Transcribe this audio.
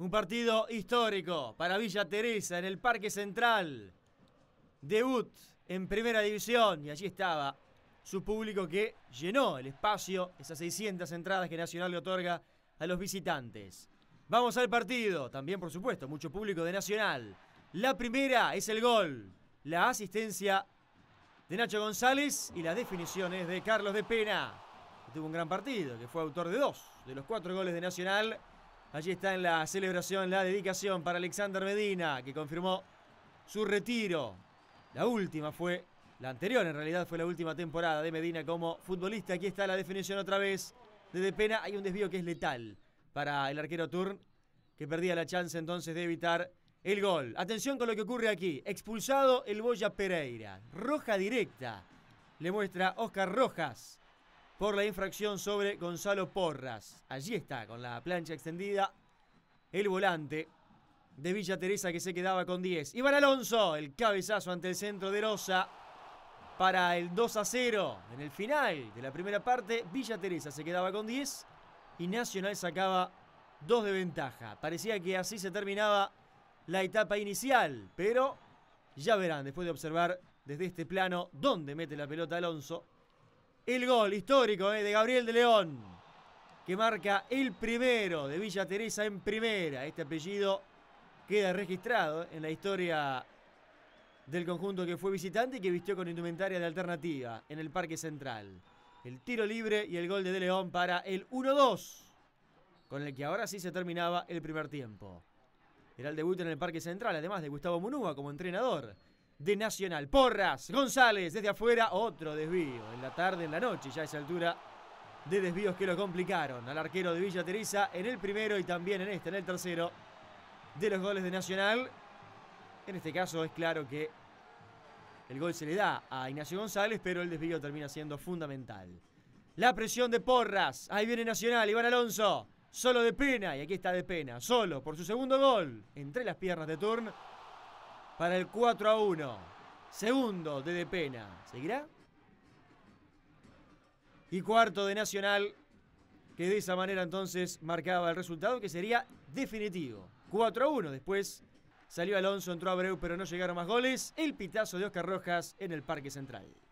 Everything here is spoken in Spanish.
Un partido histórico para Villa Teresa en el Parque Central. Debut en Primera División y allí estaba su público que llenó el espacio, esas 600 entradas que Nacional le otorga a los visitantes. Vamos al partido, también por supuesto, mucho público de Nacional. La primera es el gol, la asistencia de Nacho González y las definiciones de Carlos de Pena. tuvo un gran partido, que fue autor de dos de los cuatro goles de Nacional Allí está en la celebración la dedicación para Alexander Medina, que confirmó su retiro. La última fue, la anterior en realidad fue la última temporada de Medina como futbolista. Aquí está la definición otra vez. Desde pena hay un desvío que es letal para el arquero Turn, que perdía la chance entonces de evitar el gol. Atención con lo que ocurre aquí. Expulsado el Boya Pereira. Roja directa. Le muestra Oscar Rojas por la infracción sobre Gonzalo Porras. Allí está, con la plancha extendida, el volante de Villa Teresa que se quedaba con 10. Iván Alonso, el cabezazo ante el centro de Rosa para el 2 a 0. En el final de la primera parte, Villa Teresa se quedaba con 10 y Nacional sacaba 2 de ventaja. Parecía que así se terminaba la etapa inicial, pero ya verán después de observar desde este plano dónde mete la pelota Alonso el gol histórico eh, de Gabriel de León, que marca el primero de Villa Teresa en primera. Este apellido queda registrado en la historia del conjunto que fue visitante y que vistió con indumentaria de alternativa en el Parque Central. El tiro libre y el gol de De León para el 1-2, con el que ahora sí se terminaba el primer tiempo. Era el debut en el Parque Central, además de Gustavo Munúa como entrenador de Nacional. Porras, González, desde afuera, otro desvío. En la tarde, en la noche, ya a esa altura de desvíos que lo complicaron al arquero de Villa Teresa en el primero y también en este, en el tercero de los goles de Nacional. En este caso es claro que el gol se le da a Ignacio González, pero el desvío termina siendo fundamental. La presión de Porras, ahí viene Nacional, Iván Alonso, solo de pena, y aquí está de pena, solo por su segundo gol, entre las piernas de Turn para el 4 a 1. Segundo de De Pena. ¿Seguirá? Y cuarto de Nacional, que de esa manera entonces marcaba el resultado que sería definitivo. 4 a 1. Después salió Alonso, entró Abreu, pero no llegaron más goles. El pitazo de Oscar Rojas en el Parque Central.